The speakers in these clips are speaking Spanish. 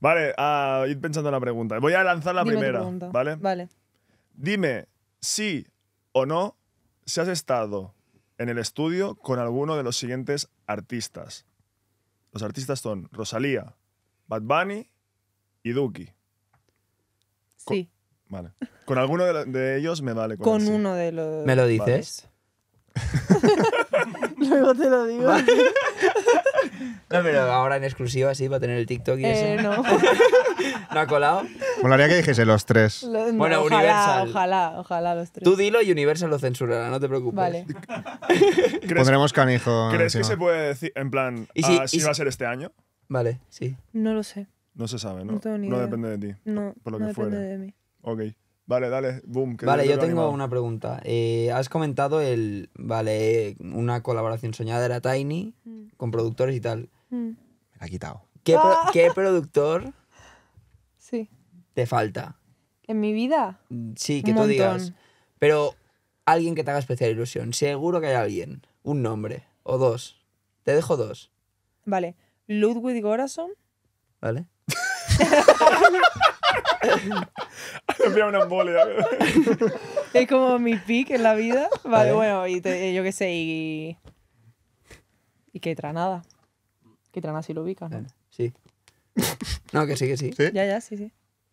Vale, a ah, ir pensando en la pregunta. Voy a lanzar la primera, ¿vale? Vale. Dime si o no si has estado en el estudio con alguno de los siguientes artistas. Los artistas son Rosalía, Bad Bunny y Duki. Sí, Vale. Con alguno de, ellos me vale. con uno de los. ¿Me lo dices? Luego te lo digo. No, pero ahora en exclusiva sí, va a tener el TikTok y eh, eso. No. ¿No ha colado? Molaría que dijese los tres. bueno, Universal. Ojalá, ojalá los tres. Tú dilo y Universal lo censurará, no te preocupes. Vale. Pondremos canijo. ¿Crees que se puede decir, en plan, ah, si, va a ser este año? Vale, sí. No lo sé. No se sabe, ¿no? No, depende de ti. No, no depende de mí. Ok. Vale, dale, boom. vale, yo tengo una pregunta. Eh, has comentado el, vale, una colaboración soñada era Tiny mm. con productores y tal. Mm. Me la ha quitado. ¿Qué, ah. productor sí. te falta? ¿En mi vida? Sí, que tú digas. Pero alguien que te haga especial ilusión. Seguro que hay alguien. Un nombre. O dos. Te dejo dos. Vale. Ludwig Gorason. Vale. es como mi pick en la vida. Vale, bueno, y yo qué sé, y. Y que nada y si lo ubicas, Sí. No, que sí, que sí. Ya, ya, sí, sí.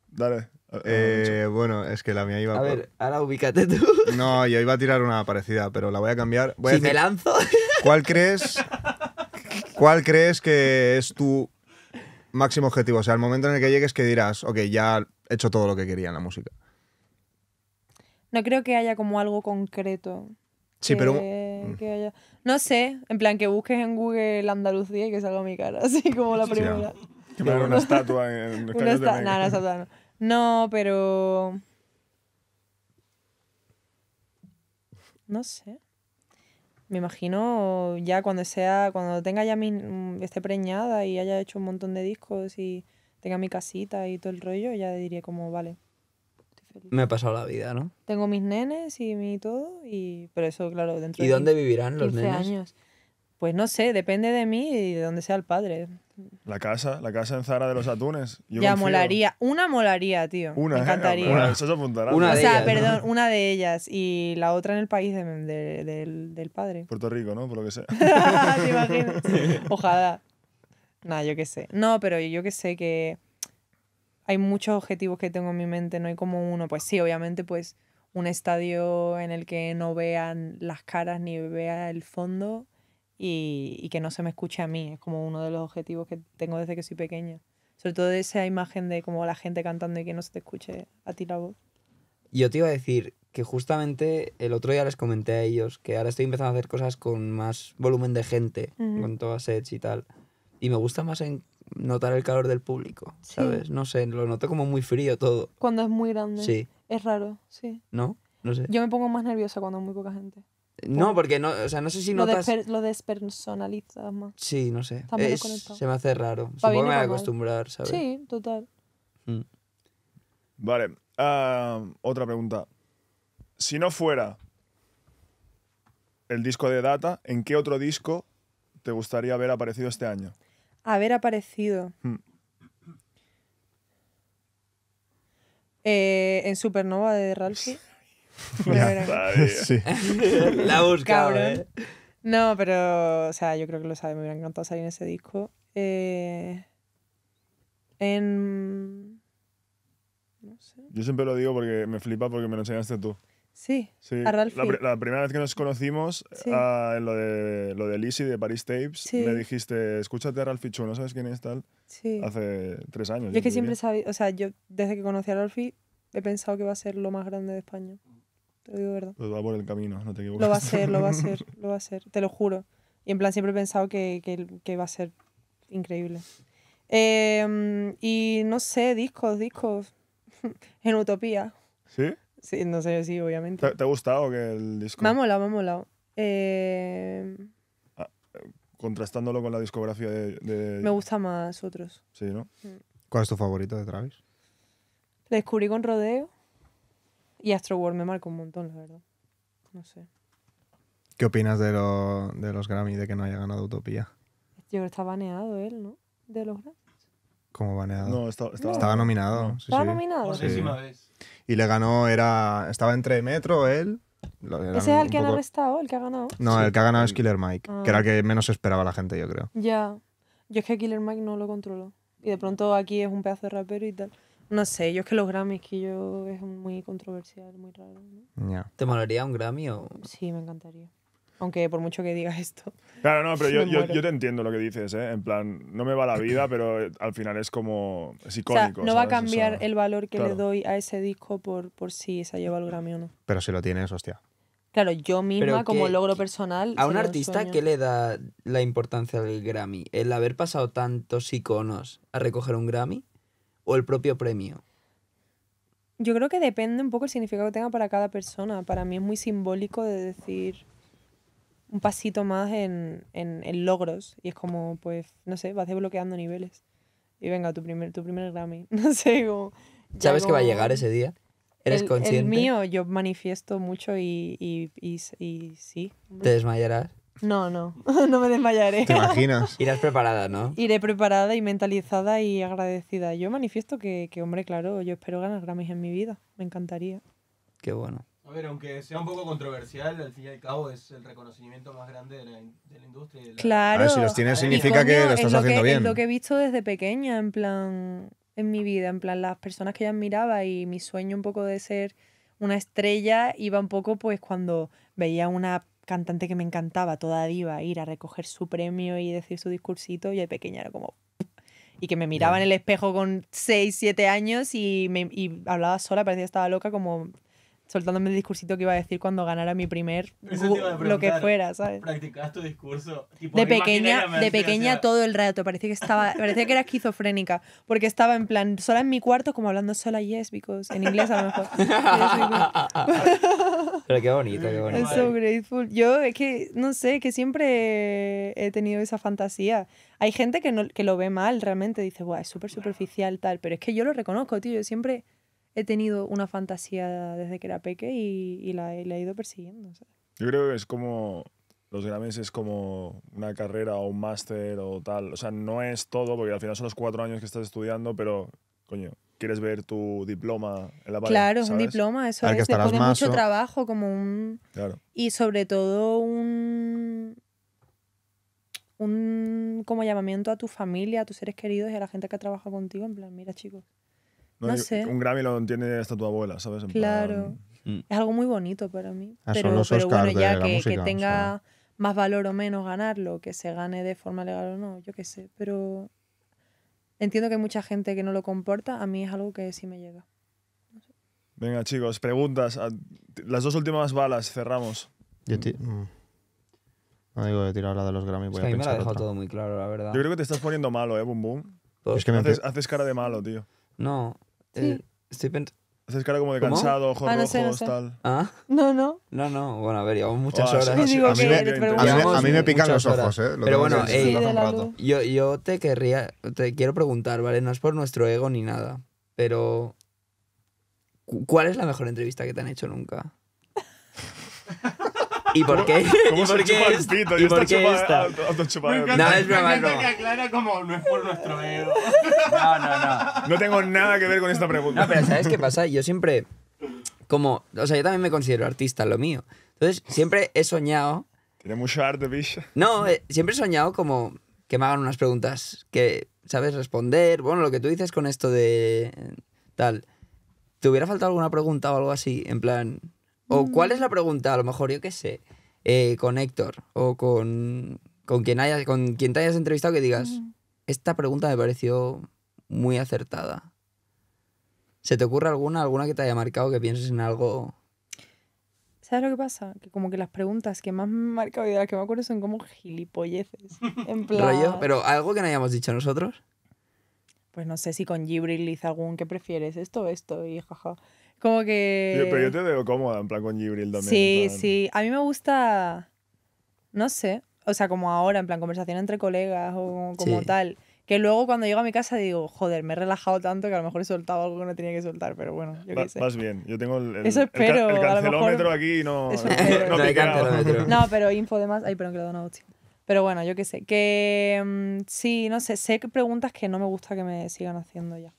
Dale. Ah, eh, bueno, es que la mía iba a. ver, ahora ubícate tú. No, yo iba a tirar una parecida, pero la voy a cambiar. si me lanzo. ¿Cuál crees? ¿Cuál crees que es tu máximo objetivo? O sea, el momento en el que llegues que dirás, ok, ya he hecho todo lo que quería en la música. No creo que haya como algo concreto. Sí, pero. Que no sé, en plan que busques en Google Andalucía y que salga mi cara, así como la primera. que me una estatua en el no, no. pero. No sé. Me imagino ya cuando sea, cuando tenga ya mi. Mm, esté preñada y haya hecho un montón de discos y tenga mi casita y todo el rollo, ya diría como, vale, me he pasado la vida, ¿no? Tengo mis nenes y mi todo, y pero eso, claro, dentro ¿Y dónde vivirán los nenes? años. Pues no sé, depende de mí y de dónde sea el padre. La casa, la casa en Zara de los Atunes. ya, molaría. Una molaría, tío. Una, Me ¿eh? una, eso se apuntará. o sea, perdón, una de ellas. Y la otra en el país del, del padre. Puerto Rico, ¿no? Por lo que sea. ¿Te imaginas? Ojalá. Nada, yo qué sé. No, pero yo qué sé que hay muchos objetivos que tengo en mi mente, no hay como uno, pues sí, obviamente pues un estadio en el que no vean las caras ni vea el fondo y, y que no se me escuche a mí, es como uno de los objetivos que tengo desde que soy pequeña. Sobre todo esa imagen de como la gente cantando y que no se te escuche a ti la voz. Yo te iba a decir que justamente el otro día les comenté a ellos que ahora estoy empezando a hacer cosas con más volumen de gente, con todas sets y tal. Y me gusta más en notar el calor del público, ¿sabes? No sé, lo noto como muy frío todo. Cuando es muy grande. Sí. Es raro, sí. ¿No? No sé. Yo me pongo más nerviosa cuando hay muy poca gente. No, porque no, o sea, no sé si lo notas... lo despersonalizas más. Sí, no sé. se me hace raro. Supongo que me voy a acostumbrar, ¿sabes? Sí, total. Mm. Vale. Ah, otra pregunta. Si no fuera el disco de Data, ¿en qué otro disco te gustaría haber aparecido este año? haber aparecido. Hmm. Eh, en Supernova de Ralphie. La buscaba, ¿eh? No, pero, o sea, yo creo que lo sabe. Me hubiera encantado salir en ese disco. Eh, en. No sé. Yo siempre lo digo porque me flipa porque me lo enseñaste tú. Sí, A la, la, primera vez que nos conocimos, ah, en lo de, lo de Lizzie de Paris Tapes, me dijiste, escúchate a Ralphie ¿no sabes quién es tal? Sí. Hace tres años. Yo es que siempre sabía, o sea, yo desde que conocí a Ralphie he pensado que va a ser lo más grande de España. Te lo digo verdad. Lo pues va por el camino, no te equivoques. Lo va a ser, lo va a ser, lo va a ser, te lo juro. Y en plan siempre he pensado que, va a ser increíble. Em, y no sé, discos, discos. en Utopía. ¿Sí? Sí, no sé, sí, obviamente. ¿Te, ha gustado que el disco? Me ha molado, me ha molado. Eh... Ah, eh contrastándolo con la discografía de, Me gusta más otros. Sí, ¿no? Mm. ¿Cuál es tu favorito de Travis? Le descubrí con Rodeo y Astro World me marcó un montón, la verdad. No sé. ¿Qué opinas de, de los Grammy de que no haya ganado Utopía? Yo creo que está baneado él, ¿no? De los Grammys. ¿Cómo baneado? No, estaba, estaba nominado. Sí, estaba nominado. vez. Y le ganó, era estaba entre Metro, él. ¿Ese es el que ha arrestado, el que ha ganado? No, el que ha ganado es Killer Mike, que era ah. el que menos esperaba la gente, yo creo. Ya. Yo es que Killer Mike no lo controló Y de pronto aquí es un pedazo de rapero y tal. No sé, yo es que los Grammys que yo es muy controversial, muy raro. ¿no? ¿Te molaría un Grammy o...? Sí, me encantaría aunque por mucho que diga esto. Claro, no, pero yo, te entiendo lo que dices, ¿eh? En plan, no me va la vida, pero eh, al final es como. Es icónico. O no va a cambiar el valor que le doy a ese disco por, por si se ha llevado el Grammy o no. Pero si lo tienes, hostia. Claro, yo misma como logro personal. ¿A un artista qué le da la importancia del Grammy? ¿El haber pasado tantos iconos a recoger un Grammy o el propio premio? Yo creo que depende un poco el significado que tenga para cada persona. Para mí es muy simbólico de decir, un pasito más en, en, en, logros. Y es como, pues, no sé, vas desbloqueando niveles. Y venga, tu primer, tu primer Grammy. No sé, como... ¿Sabes que va a llegar ese día? ¿Eres consciente? El mío, yo manifiesto mucho y, y, y, y sí. ¿Te desmayarás? No, no, no me desmayaré. ¿Te imaginas? Irás preparada, ¿no? Iré preparada y mentalizada y agradecida. Yo manifiesto que, que hombre, claro, yo espero ganar Grammys en mi vida. Me encantaría. Qué bueno. A ver, aunque sea un poco controversial, al fin y al cabo es el reconocimiento más grande de la, industria. Claro. si los tienes significa que lo estás haciendo que, bien. Es lo que he visto desde pequeña, en plan, en mi vida, en plan, las personas que yo admiraba y mi sueño un poco de ser una estrella iba un poco pues cuando veía una cantante que me encantaba, toda diva, ir a recoger su premio y decir su discursito y de pequeña era como... Y que me miraba en el espejo con 6, 7 años y, me, y hablaba sola, parecía que estaba loca como soltándome el discursito que iba a decir cuando ganara mi primer lo que fuera, ¿sabes? Practicabas tu discurso. de pequeña, de pequeña todo el rato, parecía que estaba, parecía que era esquizofrénica, porque estaba en plan sola en mi cuarto como hablando sola yes because en inglés a lo mejor. Pero qué bonito, qué bonito. so grateful. Yo es que no sé, que siempre he tenido esa fantasía. Hay gente que no que lo ve mal realmente, dice, guau es súper superficial tal", pero es que yo lo reconozco, tío, yo siempre he tenido una fantasía desde que era peque y, la, he ido persiguiendo. Yo creo que es como, los grames es como una carrera o un máster o tal. O sea, no es todo, porque al final son los cuatro años que estás estudiando, pero, coño, quieres ver tu diploma en la pared. Claro, es un diploma, eso es mucho trabajo, como un. Claro. Y sobre todo un. Un como llamamiento a tu familia, a tus seres queridos y a la gente que trabaja contigo, en plan, mira chicos, no, sé. Un Grammy lo entiende hasta tu abuela, ¿sabes? claro. Mm. Es algo muy bonito para mí. Ah, pero, bueno, ya que, tenga más valor o menos ganarlo, que se gane de forma legal o no, yo qué sé. Pero entiendo que hay mucha gente que no lo comporta, a mí es algo que sí me llega. Venga, chicos, preguntas. Ah, las dos últimas balas, cerramos. Yo te mm. no digo de tirar la de los Grammy, voy es que a, me ha dejado todo muy claro, la verdad. Yo creo que te estás poniendo malo, ¿eh, Bum Bum? Pues es que haces cara de malo, tío. No. Eh, Haces cara como de cansado, ojos Ah, no tal. ¿Ah? No, no. No, no, bueno, a ver, llevamos muchas ah, horas. a, mí me, pican los ojos, ¿eh? Pero bueno, ey, eh, Yo, yo te querría, te quiero preguntar, ¿vale? No es por nuestro ego ni nada, pero ¿cuál es la mejor entrevista que te han hecho nunca? ¿Y por qué? ¿Cómo ¿Y por No, es broma, aclara como no es por nuestro ego. No, no, no. No tengo nada que ver con esta pregunta. No, pero ¿sabes qué pasa? Yo siempre, como, o sea, yo también me considero artista, lo mío. Entonces, siempre he soñado... Tiene mucho arte, bicho. No, eh, siempre he soñado como que me hagan unas preguntas que sabes responder. Bueno, lo que tú dices con esto de eh, tal. ¿Te hubiera faltado alguna pregunta o algo así? En plan, ¿O cuál es la pregunta? A lo mejor, yo qué sé, eh, con Héctor o con, con, quien haya con quien te hayas entrevistado que digas, esta pregunta me pareció muy acertada. ¿Se te ocurre alguna, alguna que te haya marcado que pienses en algo? ¿Sabes lo que pasa? Que como que las preguntas que más me han marcado y de las que me acuerdo son como gilipolleces. En plan... ¿Pero algo que no hayamos dicho nosotros? Pues no sé si con Gibril hice algún que prefieres esto o esto y jaja. Como que. pero yo te veo cómoda, en plan con Gibril también. Sí, sí. A mí me gusta. No sé. O sea, como ahora, en plan conversación entre colegas o como tal. Que luego cuando llego a mi casa digo, joder, me he relajado tanto que a lo mejor he soltado algo que no tenía que soltar, pero bueno, yo qué sé. bien, yo tengo el, Eso espero, el, el cancelómetro aquí y no, no, no, no, pero info de más. Ay, perdón, que lo he dado una Pero bueno, yo qué sé. Que mm, sí, no sé, sé que preguntas que no me gusta que me sigan haciendo ya.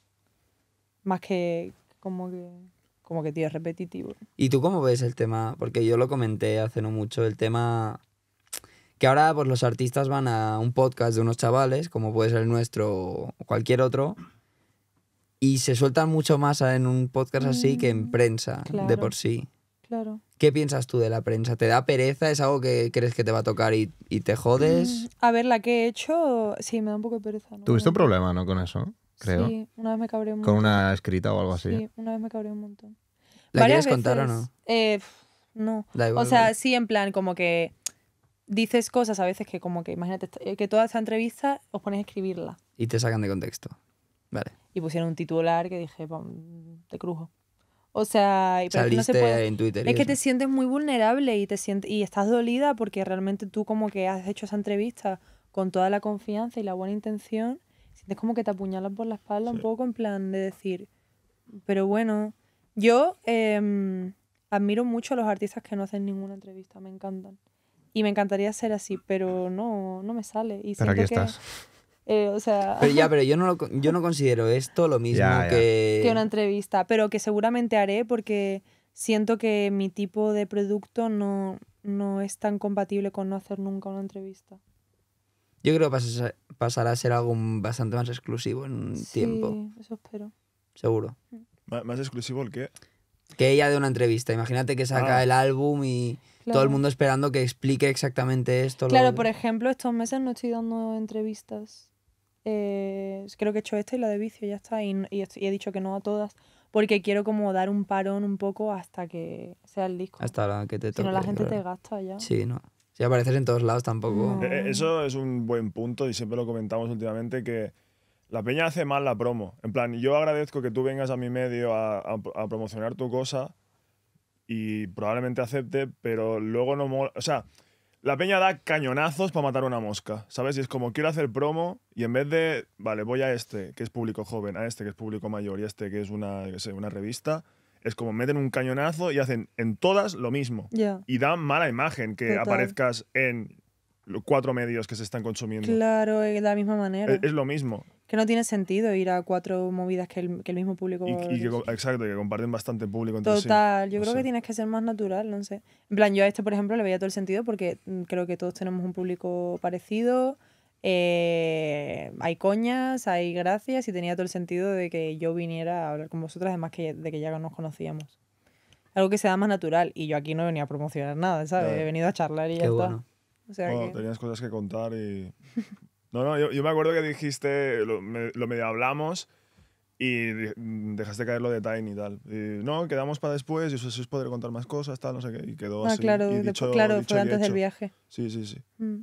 Más que como que como que, tío, repetitivo. ¿Y tú cómo ves el tema? Porque yo lo comenté hace no mucho, el tema que ahora pues los artistas van a un podcast de unos chavales, como puede ser el nuestro o cualquier otro, y se sueltan mucho más en un podcast así que en mm, prensa, de por sí. Claro. ¿Qué piensas tú de la prensa? ¿Te da pereza? ¿Es algo que crees que te va a tocar y, te jodes? Mm, a ver, la que he hecho, sí, me da un poco de pereza. ¿Tuviste un problema, no, con eso? creo. Sí, una vez me cabré un montón. Con una escrita o algo así. Sí, una vez me cabré un montón. ¿La Varias veces, contar o no? Eh, no. o sea, sí, en plan, como que dices cosas a veces que como que, imagínate, eh, que toda esa entrevista os pones a escribirla. Y te sacan de contexto. Vale. Y pusieron un titular que dije, te crujo. O sea, y no se puede... en Twitter. Es que te sientes muy vulnerable y te sientes y estás dolida porque realmente tú como que has hecho esa entrevista con toda la confianza y la buena intención sientes como que te apuñalas por la espalda un poco en plan de decir, pero bueno, yo em, admiro mucho a los artistas que no hacen ninguna entrevista, me encantan. Y me encantaría ser así, pero no, no me sale. Y pero que, estás. Eh, o sea... Pero ya, pero yo no, yo no considero esto lo mismo Que... que una entrevista, pero que seguramente haré porque siento que mi tipo de producto no es tan compatible con no hacer nunca una entrevista. Yo creo que pasará a ser algo bastante más exclusivo en un sí, tiempo. Eso espero. Seguro. Mm. ¿Más exclusivo el qué? Que ella de una entrevista. Imagínate que saca ah. el álbum y todo el mundo esperando que explique exactamente esto. Claro, por ejemplo, estos meses no estoy dando entrevistas. Eh, creo que he hecho esta y la de vicio, ya está. Y, he dicho que no a todas porque quiero como dar un parón un poco hasta que sea el disco. Hasta la que te toque. Si la gente te gasta ya. Sí, no y apareces en todos lados tampoco. Mm. Eh, eh, eso es un buen punto y siempre lo comentamos últimamente que la peña hace mal la promo. En plan, yo agradezco que tú vengas a mi medio a, promocionar tu cosa y probablemente acepte, pero luego no O sea, la peña da cañonazos para matar una mosca, ¿sabes? Y es como, quiero hacer promo y en vez de, vale, voy a este, que es público joven, a este, que es público mayor, y a este, que es una, una revista, es como meten un cañonazo y hacen en todas lo mismo. Y dan mala imagen que aparezcas en los cuatro medios que se están consumiendo. Claro, de la misma manera. Es, lo mismo. Que no tiene sentido ir a cuatro movidas que el, mismo público. Y, exacto, que comparten bastante público entre Total, yo creo que tienes que ser más natural, no sé. En plan, yo a este, por ejemplo, le veía todo el sentido porque creo que todos tenemos un público parecido eh, hay coñas, hay gracias y tenía todo el sentido de que yo viniera a hablar con vosotras, además que, de que ya nos conocíamos. Algo que se da más natural y yo aquí no venía a promocionar nada, ¿sabes? He venido a charlar y ya tenías cosas que contar y... No, no, yo, me acuerdo que dijiste, lo, medio hablamos y dejaste caer lo de Tiny y tal. no, quedamos para después y eso es poder contar más cosas, tal, no sé qué. Y quedó ah, así. Claro, claro antes del viaje. Sí, sí, sí. Mm.